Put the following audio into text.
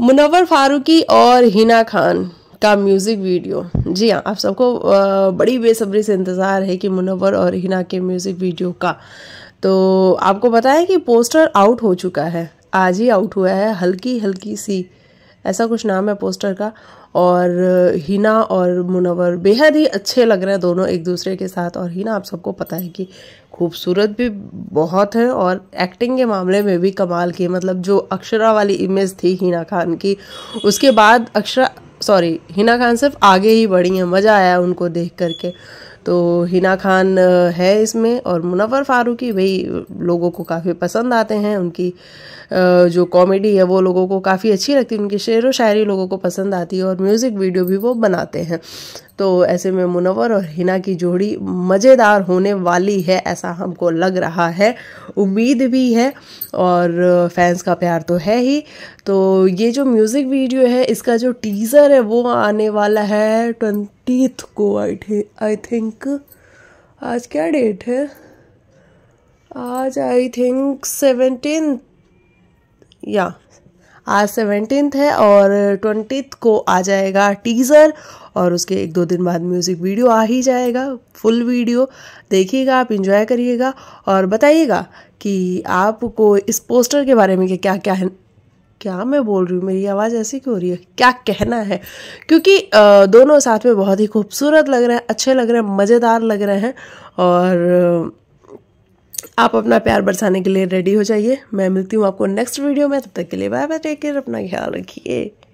मुनवर फारूकी और हिना खान का music video जी हाँ आप सबको बड़ी बेसब्री से इंतज़ार है कि मुनवर और हिना के म्यूज़िक वीडियो का तो आपको पता है कि पोस्टर आउट हो चुका है आज ही आउट हुआ है हल्की हल्की सी ऐसा कुछ नाम है पोस्टर का और हिना और मुनवर बेहद ही अच्छे लग रहे हैं दोनों एक दूसरे के साथ और हिना आप सबको पता है कि खूबसूरत भी बहुत है और एक्टिंग के मामले में भी कमाल की मतलब जो अक्षरा वाली इमेज थी हिना खान की उसके बाद अक्षरा सॉरी हिना खान सिर्फ आगे ही बढ़ी हैं मज़ा आया उनको देख करके तो हिना खान है इसमें और मुनवर फारूकी वही लोगों को काफ़ी पसंद आते हैं उनकी जो कॉमेडी है वो लोगों को काफ़ी अच्छी लगती है उनकी शेर व शायरी लोगों को पसंद आती है और म्यूज़िक वीडियो भी वो बनाते हैं तो ऐसे में मुनवर और हिना की जोड़ी मज़ेदार होने वाली है ऐसा हमको लग रहा है उम्मीद भी है और फैंस का प्यार तो है ही तो ये जो म्यूज़िक वीडियो है इसका जो टीज़र है वो आने वाला है ट्वेंट एटीथ को आई आई थिंक आज क्या डेट है आज आई थिंक सेवेंटीन या आज सेवेंटीन है और ट्वेंटी को आ जाएगा टीज़र और उसके एक दो दिन बाद म्यूज़िक वीडियो आ ही जाएगा फुल वीडियो देखिएगा आप इंजॉय करिएगा और बताइएगा कि आपको इस पोस्टर के बारे में क्या क्या है क्या मैं बोल रही हूँ मेरी आवाज़ ऐसी क्यों हो रही है क्या कहना है क्योंकि दोनों साथ में बहुत ही खूबसूरत लग रहे हैं अच्छे लग रहे हैं मज़ेदार लग रहे हैं और आप अपना प्यार बरसाने के लिए रेडी हो जाइए मैं मिलती हूँ आपको नेक्स्ट वीडियो में तब तक के लिए बाय बाय टेक केयर अपना ख्याल रखिए